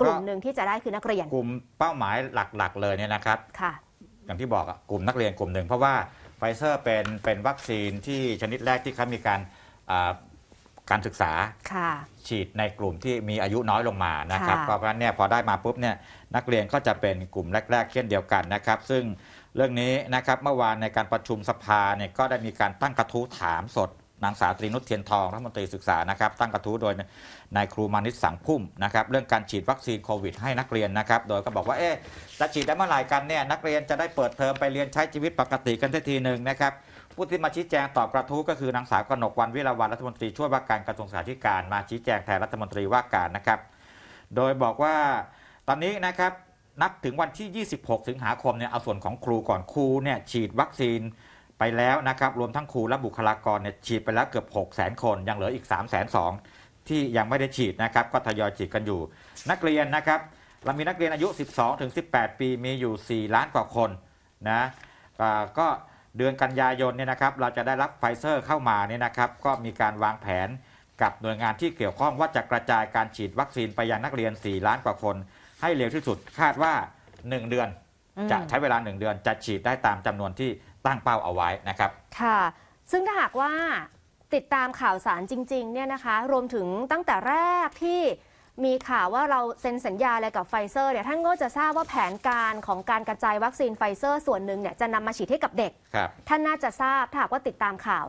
กลุ่มหนึ่งที่จะได้คือนักเรียนกลุ่มเป้าหมายหลักๆเลยเนี่ยนะครับค่ะอย่างที่บอกอะกลุ่มนักเรียนกลุ่มหนึ่งเพราะว่าไฟเซอร์เป็นเป็นวัคซีนที่ชนิดแรกที่เขามีการการศึกษาค่ะฉีดในกลุ่มที่มีอายุน้อยลงมานะครับเพราะฉะนั้นเนี่ยพอได้มาปุ๊บเนี่ยนักเรียนก็จะเป็นกลุ่มแรก ๆเช่นเดียวกันนะครับซึ่งเรื่องนี้นะครับเมื่อวานในการประชุมสภาเนี่ยก็ได้มีการตั้งกระทู้ถามสดนางสาวตรีนุชเทียนทองรัฐมนตรีศึกษานะครับ ตั้งกระทู้โดยนายครูมานิตสังพุ่มนะครับเรื่องการฉีดวัคซีนโควิด ให้นักเรียนนะครับโดยก็บอกว่าเอ๊จะฉีดได้เมื่อไหร่กันเนี่ยนักเรียนจะได้เปิดเทอมไปเรียนใช้ชีวิตปกติกันทีหนึ่งนะครับผู้ที่มาชี้แจง ตอบกระทู้ก็คือนางสาวกนกวันวิลาวันรัฐมนตรี ช่วยว่าการกระทรวงสาธารณสุขการมาชี้แจงแทนรัฐมนตรีว่าการนะครับ โดยบอกว่าตอนนี้นะครับนับถึงวันที่ 26สิงหาคมเนี่ยเอาส่วนของครูก่อนครูเนี่ยฉีดวัคซีนไปแล้วนะครับรวมทั้งครูและบุคลากรเนี่ยฉีดไปแล้วเกือบ 6 0 0 0 0คน ยังเหลืออีก3 2 0 0งที่ยังไม่ได้ฉีดนะครับก็ทยอยฉีดกันอยู่นักเรียนนะครับเรามีนักเรียนอายุ 12ถึง18 ปีมีอยู่ 4 ล้านกว่าคนนะก็เดือนกันยายนเนี่ยนะครับ เราจะได้รับไฟเซอร์เข้ามาเนี่ยนะครับก็มีการวางแผนกับหน่วยงานที่เกี่ยวข้องว่าจะกระจายการฉีดวัคซีนไปยังนักเรียน 4 ล้านกว่าคน ให้เร็วที่สุดคาดว่า 1 เดือน จะใช้เวลา 1 เดือน จะฉีดได้ตามจำนวนที่ตั้งเป้าเอาไว้นะครับ ค่ะ ซึ่งถ้าหากว่าติดตามข่าวสารจริงๆ เนี่ยนะคะ รวมถึงตั้งแต่แรกที่มีข่าวว่าเรา เซ็นสัญญาอะไรกับไฟเซอร์เนี่ย ท่านก็จะทราบว่าแผนการของการกระจายวัคซีนไฟเซอร์ส่วนหนึ่งเนี่ยจะนำมาฉีดให้กับเด็กท่านน่าจะทราบถ้าหากว่าติดตามข่าว